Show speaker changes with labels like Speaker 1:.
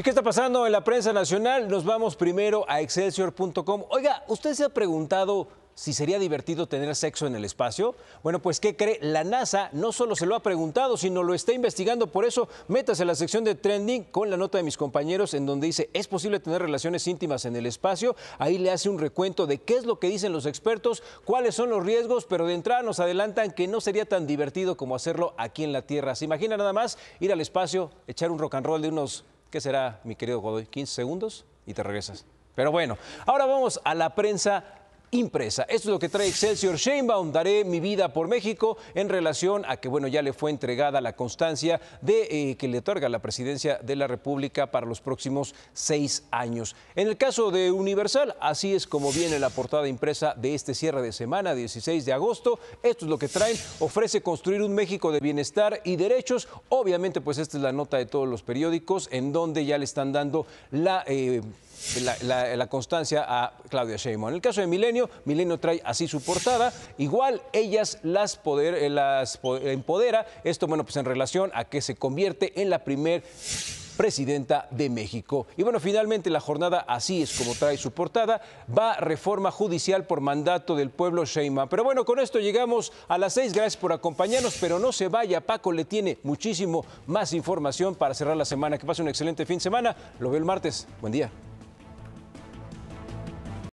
Speaker 1: ¿Y qué está pasando en la prensa nacional? Nos vamos primero a excelsior.com. Oiga, ¿usted se ha preguntado si sería divertido tener sexo en el espacio? Bueno, pues ¿qué cree? La NASA no solo se lo ha preguntado, sino lo está investigando. Por eso, métase a la sección de trending con la nota de mis compañeros en donde dice, ¿es posible tener relaciones íntimas en el espacio? Ahí le hace un recuento de qué es lo que dicen los expertos, cuáles son los riesgos, pero de entrada nos adelantan que no sería tan divertido como hacerlo aquí en la Tierra. ¿Se imagina nada más ir al espacio, echar un rock and roll de unos ¿Qué será, mi querido Godoy? ¿15 segundos? Y te regresas. Pero bueno, ahora vamos a la prensa impresa. Esto es lo que trae Excelsior Sheinbaum. Daré mi vida por México en relación a que, bueno, ya le fue entregada la constancia de eh, que le otorga la presidencia de la República para los próximos seis años. En el caso de Universal, así es como viene la portada impresa de este cierre de semana, 16 de agosto. Esto es lo que traen. Ofrece construir un México de bienestar y derechos. Obviamente, pues esta es la nota de todos los periódicos en donde ya le están dando la, eh, constancia a Claudia Sheinbaum. En el caso de Milenio, Milenio. trae así su portada. Igual ellas las, eh, las empodera. Esto, bueno, pues en relación a que se convierte en la primer presidenta de México. Y bueno, finalmente la jornada, así es como trae su portada, va reforma judicial por mandato del pueblo Sheinbaum. Pero bueno, con esto llegamos a las seis. Gracias por acompañarnos, pero no se vaya. Paco le tiene muchísimo más información para cerrar la semana. Que pase un excelente fin de semana. Lo veo el martes. Buen día.